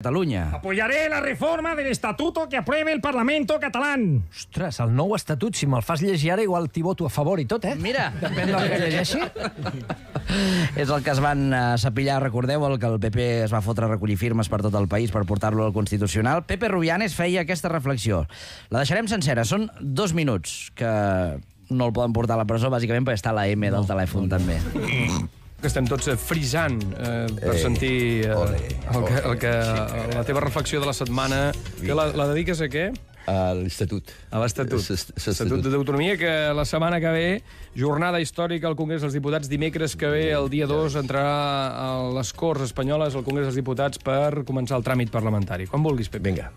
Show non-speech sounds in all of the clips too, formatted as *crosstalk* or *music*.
Catalunya. Apoyaré la reforma del estatuto que apruebe el Parlamento català. Ostres, el nou estatut, si me'l fas llegir ara, igual t'hi voto a favor i tot, eh? Mira. Depèn del que llegeixi. *laughs* És el que es van sapillar, eh, recordeu, el que el PP es va fotre a recollir firmes per tot el país per portar-lo al Constitucional. Pepe Rubianes feia aquesta reflexió. La deixarem sencera, són dos minuts, que no el poden portar a la presó, bàsicament, perquè està la M no. del telèfon, no. també. Mm que estem tots eh, frisant eh, per Ei, eh, sentir eh, ole, el que, el que, sí, la teva reflexió de la setmana. Que la, la dediques a què? A l'Estatut. A l'Estatut. L'Estatut d'Autonomia, que la setmana que ve, jornada històrica al Congrés dels Diputats, dimecres que ve, el dia 2, entrarà a les Corts Espanyoles, al Congrés dels Diputats, per començar el tràmit parlamentari. Quan vulguis, Pep. Vinga.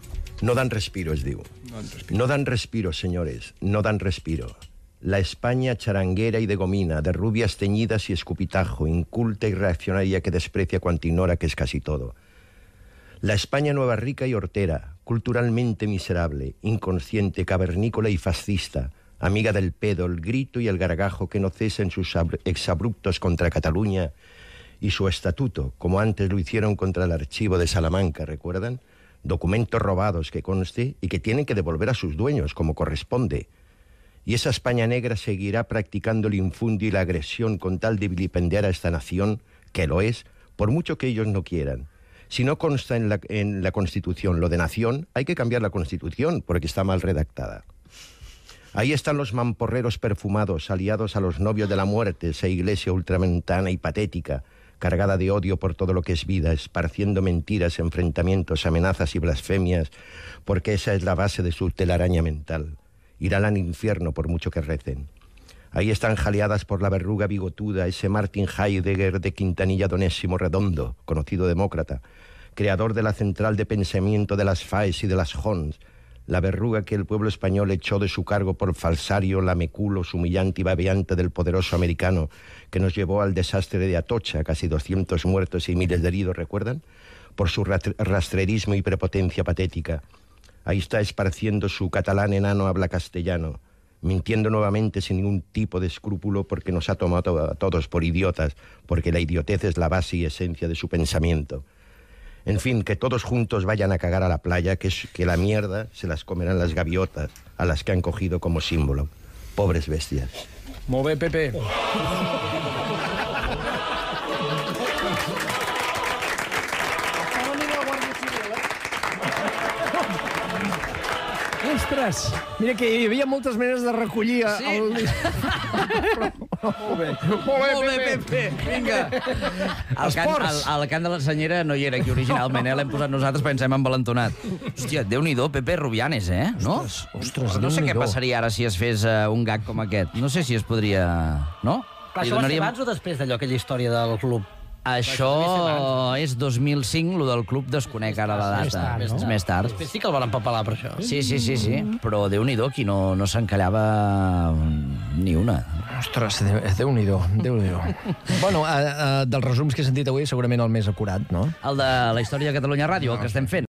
No dan respiro, es diu. No dan respiro. No dan respiro, senyores. No dan respiro. la España charanguera y de gomina, de rubias teñidas y escupitajo, inculta y reaccionaria que desprecia cuanto ignora que es casi todo. La España nueva rica y hortera, culturalmente miserable, inconsciente, cavernícola y fascista, amiga del pedo, el grito y el gargajo que no cesan sus exabruptos contra Cataluña y su estatuto, como antes lo hicieron contra el archivo de Salamanca, ¿recuerdan? Documentos robados que conste y que tienen que devolver a sus dueños como corresponde y esa España negra seguirá practicando el infundio y la agresión con tal de vilipendiar a esta nación, que lo es, por mucho que ellos no quieran. Si no consta en la, en la Constitución lo de nación, hay que cambiar la Constitución porque está mal redactada. Ahí están los mamporreros perfumados, aliados a los novios de la muerte, esa iglesia ultramentana y patética, cargada de odio por todo lo que es vida, esparciendo mentiras, enfrentamientos, amenazas y blasfemias, porque esa es la base de su telaraña mental irán al infierno por mucho que recen. Ahí están jaleadas por la verruga bigotuda ese Martin Heidegger de Quintanilla Donésimo Redondo, conocido demócrata, creador de la central de pensamiento de las FAES y de las HONS... la verruga que el pueblo español echó de su cargo por falsario, lameculo, humillante y babeante del poderoso americano que nos llevó al desastre de Atocha, casi 200 muertos y miles de heridos, ¿recuerdan? Por su rastrerismo y prepotencia patética Ahí está esparciendo su catalán enano habla castellano, mintiendo nuevamente sin ningún tipo de escrúpulo porque nos ha tomado a todos por idiotas, porque la idiotez es la base y esencia de su pensamiento. En fin, que todos juntos vayan a cagar a la playa, que, que la mierda se las comerán las gaviotas a las que han cogido como símbolo. Pobres bestias. Move, Pepe. Ostres, mira que hi havia moltes maneres de recollir sí. el... Molt bé. Molt bé, Pepe. Vinga. El cant, el, el cant de la senyera no hi era aquí originalment, eh? L'hem posat nosaltres, pensem en Valentonat. Hòstia, Déu-n'hi-do, Pepe Rubianes, eh? No? Ostres, ostres No sé què passaria ara si es fes uh, un gag com aquest. No sé si es podria... No? Clar, això va ser abans o després d'allò, aquella història del club? Això és 2005, lo del club desconec ara la data. Més tard, no? Més tard. sí que el van empapelar per això. Sí, sí, sí, sí. Mm. però Déu-n'hi-do, qui no, no s'encallava ni una. Ostres, eh, Déu-n'hi-do, déu nhi déu *laughs* Bueno, a, eh, a, eh, dels resums que he sentit avui, segurament el més acurat, no? El de la història de Catalunya Ràdio, no. el que estem fent.